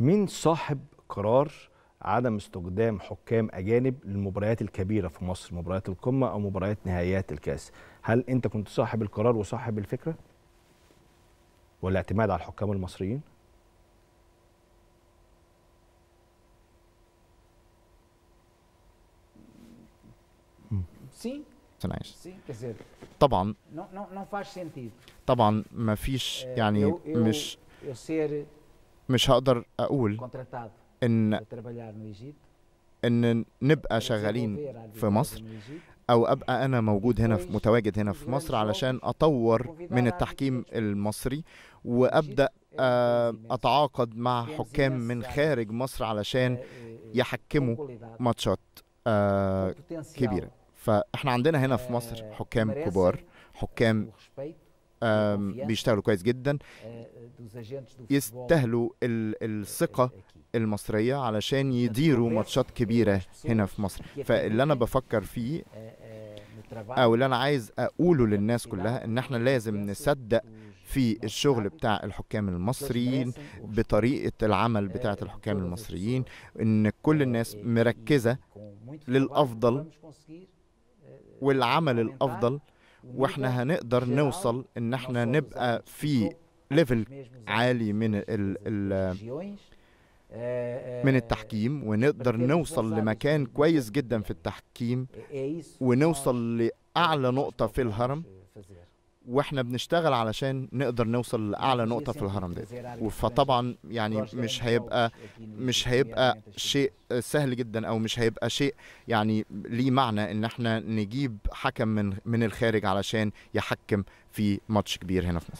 مين صاحب قرار عدم استخدام حكام اجانب للمباريات الكبيره في مصر مباريات القمه او مباريات نهائيات الكاس هل انت كنت صاحب القرار وصاحب الفكره ولا اعتماد على الحكام المصريين طبعا طبعا ما فيش eh, يعني مش مش هقدر اقول ان ان نبقى شغالين في مصر او ابقى انا موجود هنا في متواجد هنا في مصر علشان اطور من التحكيم المصري وابدا آه، اتعاقد مع حكام من خارج مصر علشان آه، آه، يحكموا ماتشات كبيره فاحنا عندنا هنا في مصر حكام كبار حكام بيشتغلوا كويس جدا آه، آه، يستاهلوا الثقة المصرية علشان يديروا ماتشات كبيرة هنا في مصر فاللي أنا بفكر فيه آه، أو اللي أنا عايز أقوله للناس كلها إن إحنا لازم نصدق في الشغل بتاع الحكام المصريين بطريقة العمل بتاعة الحكام المصريين إن كل الناس مركزة للأفضل والعمل الأفضل واحنا هنقدر نوصل ان احنا نبقى في ليفل عالي من الـ الـ من التحكيم ونقدر نوصل لمكان كويس جدا في التحكيم ونوصل لأعلى نقطة في الهرم واحنا بنشتغل علشان نقدر نوصل لاعلى نقطه في الهرم ده فطبعا يعني مش هيبقى مش هيبقى شيء سهل جدا او مش هيبقى شيء يعني ليه معنى ان احنا نجيب حكم من من الخارج علشان يحكم في ماتش كبير هنا في مصر